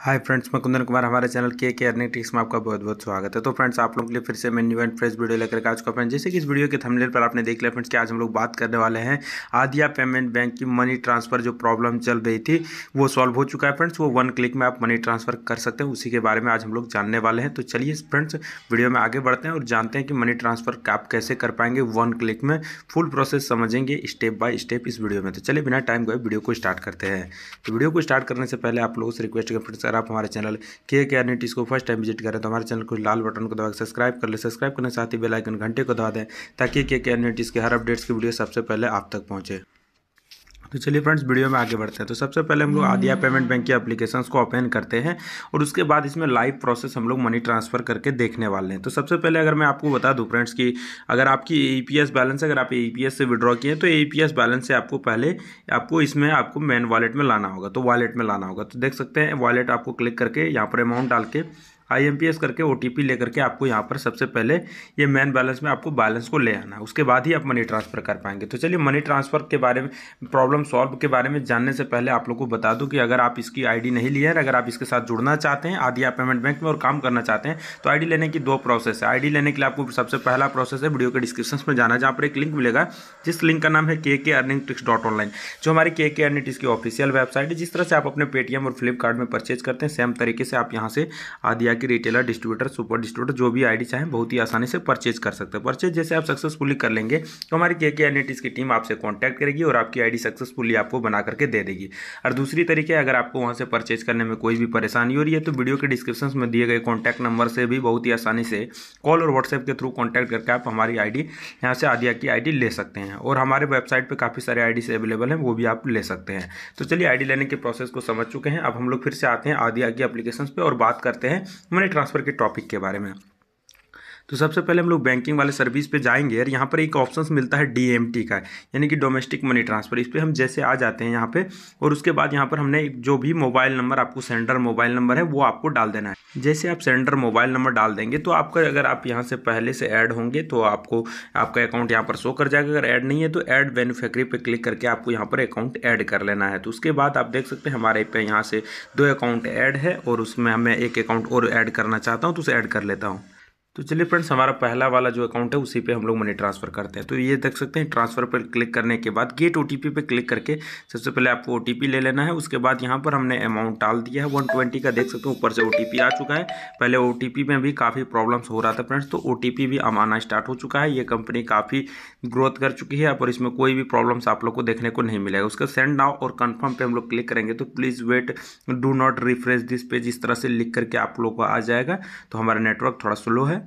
hi friends मैं कुंदन कुमार हमारे channel के के अर्निंग टिक्स में आपका बहुत बहुत स्वागत है तो फ्रेंड्स आप लोगों के लिए फिर से मैं न्यू एंड फ्रेश वीडियो लेकर आ चुका फ्रेंड्स जैसे कि इस वीडियो के थंबनेल पर आपने देख लिया फ्रेंड्स कि आज हम लोग बात करने वाले हैं आदिया पेमेंट बैंक की मनी ट्रांसफर जो प्रॉब्लम चल रही थी वो सॉल्व हो चुका है फ्रेंड्स वो वन क्लिक में आप मनी ट्रांसफर कर सकते हैं उसी के बारे में आज हम लोग जानने वाले हैं तो चलिए फ्रेंड्स वीडियो में आगे बढ़ते हैं और जानते हैं कि मनी ट्रांसफर आप कैसे कर पाएंगे वन क्लिक में फुल प्रोसेस समझेंगे स्टेप बाय स्टेप इस वीडियो में तो चलिए बिना टाइम गए वीडियो को स्टार्ट करते हैं तो वीडियो को स्टार्ट करने से पहले आप लोगों से रिक्वेस्ट करें फ्रेंड्स अगर आप हमारे चैनल के के आर को फर्स्ट टाइम विजिट करें तो हमारे चैनल को लाल बटन को दबाकर सब्सक्राइब कर ले सब्सक्राइब करने साथ ही बेलाइकन घंटे को दबा दें ताकि के के आर के हर अपडेट्स की वीडियो सबसे पहले आप तक पहुँचे तो चलिए फ्रेंड्स वीडियो में आगे बढ़ते हैं तो सबसे पहले हम लोग आदिया पेमेंट बैंक की अपलीकेशन को ओपन करते हैं और उसके बाद इसमें लाइव प्रोसेस हम लोग मनी ट्रांसफर करके देखने वाले हैं तो सबसे पहले अगर मैं आपको बता दूं फ्रेंड्स कि अगर आपकी ई बैलेंस अगर आप ई से विड्रॉ किए तो ई बैलेंस से आपको पहले आपको इसमें आपको मेन वॉलेट में लाना होगा तो वॉलेट में लाना होगा तो देख सकते हैं वॉलेट आपको क्लिक करके यहाँ पर अमाउंट डाल के आई करके ओटीपी लेकर के आपको यहाँ पर सबसे पहले ये मेन बैलेंस में आपको बैलेंस को ले आना उसके बाद ही आप मनी ट्रांसफ़र कर पाएंगे तो चलिए मनी ट्रांसफ़र के बारे में प्रॉब्लम सॉल्व के बारे में जानने से पहले आप लोग को बता दूँ कि अगर आप इसकी आई नहीं लिए हैं अगर आप इसके साथ जुड़ना चाहते हैं आदि पेमेंट बैंक में और काम करना चाहते हैं तो आई लेने की दो प्रोसेस है आई लेने के लिए आपको सबसे पहला प्रोसेस है वीडियो के डिस्क्रिप्शन में जाना जहाँ पर एक लिंक मिलेगा जिस लिंक का नाम है के K earning tricks dot online जो हमारी के के अर्निंग ट्रिक्स की ऑफिशियल वेबसाइट है जिस तरह से आप अपने पेटीएम और फ्लिपकार्ट में परचेज करते हैं सेम तरीके से आप यहाँ से आदिया कि रिटेलर डिस्ट्रीब्यूटर सुपर डिस्ट्रीब्यूटर जो भी आईडी चाहें बहुत ही आसानी से परचेज कर सकते हैं परचेज जैसे आप सक्सेसफुली कर लेंगे तो हमारी के के एनिटिस की टीम आपसे कॉन्टैक्ट करेगी और आपकी आईडी सक्सेसफुली आपको बना करके दे देगी और दूसरी तरीके अगर आपको वहाँ से परचेज करने में कोई भी परेशानी हो रही है तो वीडियो के डिस्क्रिप्शन में दिए गए कॉन्टैक्ट नंबर से भी बहुत ही आसानी से कॉल और व्हाट्सएप के थ्रू कॉन्टैक्ट करके आप हमारी डी यहाँ से आदिया की डी ले सकते हैं और हमारे वेबसाइट पर काफ़ी सारे आईडी से अवेलेबल हैं वो भी आप ले सकते हैं तो चलिए डी लेने के प्रोसेस को समझ चुके हैं अब हम लोग फिर से आते हैं आदिया की एप्लीकेशन पर और बात करते हैं मनी ट्रांसफ़र के टॉपिक के बारे में तो सबसे पहले हम लोग बैंकिंग वाले सर्विस पे जाएंगे और यहाँ पर एक ऑप्शन मिलता है डी का यानी कि डोमेस्टिक मनी ट्रांसफर इस पर हम जैसे आ जाते हैं यहाँ पे और उसके बाद यहाँ पर हमने जो भी मोबाइल नंबर आपको सेंडर मोबाइल नंबर है वो आपको डाल देना है जैसे आप सेंडर मोबाइल नंबर डाल देंगे तो आपका अगर आप यहाँ से पहले से ऐड होंगे तो आपको आपका अकाउंट यहाँ पर शो कर जाएगा अगर ऐड नहीं है तो ऐड बेनिफिक्री पर क्लिक करके आपको यहाँ पर अकाउंट ऐड कर लेना है तो उसके बाद आप देख सकते हैं हमारे पे यहाँ से दो अकाउंट ऐड है और उसमें मैं एक अकाउंट और ऐड करना चाहता हूँ तो उसे ऐड कर लेता हूँ तो चलिए फ्रेंड्स हमारा पहला वाला जो अकाउंट है उसी पे हम लोग मनी ट्रांसफ़र करते हैं तो ये देख सकते हैं ट्रांसफ़र पर क्लिक करने के बाद गेट ओ पे क्लिक करके सबसे पहले आपको ओ ले लेना है उसके बाद यहाँ पर हमने अमाउंट डाल दिया है 120 का देख सकते हैं ऊपर से ओ आ चुका है पहले ओ में भी काफ़ी प्रॉब्लम्स हो रहा था फ्रेंड्स तो ओ भी आना स्टार्ट हो चुका है ये कंपनी काफ़ी ग्रोथ कर चुकी है और इसमें कोई भी प्रॉब्लम्स आप लोग को देखने को नहीं मिलेगा उसका सेंड नाव और कन्फर्म पर हम लोग क्लिक करेंगे तो please wait do not refresh this page इस तरह से लिख करके आप लोग को आ जाएगा तो हमारा नेटवर्क थोड़ा स्लो है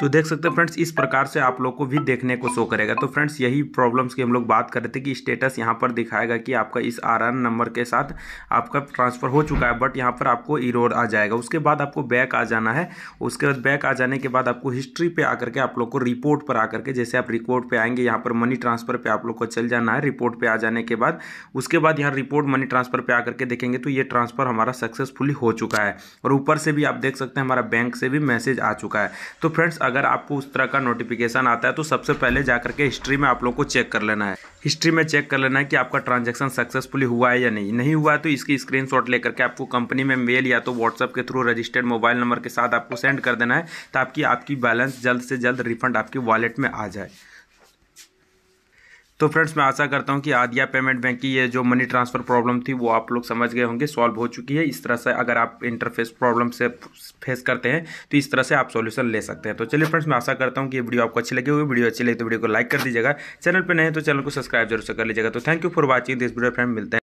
तो देख सकते हैं फ्रेंड्स इस प्रकार से आप लोग को भी देखने को शो करेगा तो फ्रेंड्स यही प्रॉब्लम्स की हम लोग बात कर रहे थे कि स्टेटस यहाँ पर दिखाएगा कि आपका इस आर नंबर के साथ आपका ट्रांसफ़र हो चुका है बट यहाँ पर आपको इरोड आ जाएगा उसके बाद आपको बैक आ जाना है उसके बाद बैक आ जाने के बाद आपको हिस्ट्री पर आकर के आप लोग को रिपोर्ट पर आकर के जैसे आप रिपोर्ट पर आएंगे यहाँ पर मनी ट्रांसफ़र पर आप लोग को चल जाना है रिपोर्ट पर आ जाने के बाद उसके बाद यहाँ रिपोर्ट मनी ट्रांसफ़र पर आकर के देखेंगे तो ये ट्रांसफ़र हमारा सक्सेसफुली हो चुका है और ऊपर से भी आप देख सकते हैं हमारा बैंक से भी मैसेज आ चुका है तो फ्रेंड्स अगर आपको उस तरह का नोटिफिकेशन आता है तो सबसे पहले जा करके हिस्ट्री में आप लोग को चेक कर लेना है हिस्ट्री में चेक कर लेना है कि आपका ट्रांजेक्शन सक्सेसफुली हुआ है या नहीं नहीं हुआ है तो इसकी स्क्रीन शॉट लेकर के आपको कंपनी में मेल या तो व्हाट्सअप के थ्रू रजिस्टर्ड मोबाइल नंबर के साथ आपको सेंड कर देना है ताकि आपकी बैलेंस जल्द से जल्द रिफंड आपके वॉलेट में आ जाए तो फ्रेंड्स मैं आशा करता हूँ कि आदिया पेमेंट बैंक की ये जो मनी ट्रांसफ़र प्रॉब्लम थी वो आप लोग समझ गए होंगे सॉल्व हो चुकी है इस तरह से अगर आप इंटरफेस प्रॉब्लम से फेस करते हैं तो इस तरह से आप सॉल्यूशन ले सकते हैं तो चलिए फ्रेंड्स मैं आशा करता हूँ कि ये वीडियो आपको अच्छी लगी होगी वीडियो अच्छी लगी तो वीडियो को लाइक कर दीजिएगा चैनल पर नहीं तो चैनल को सब्सक्राइब जरूर से कर लीजिएगा तो thank you for watching this video friend मिलते हैं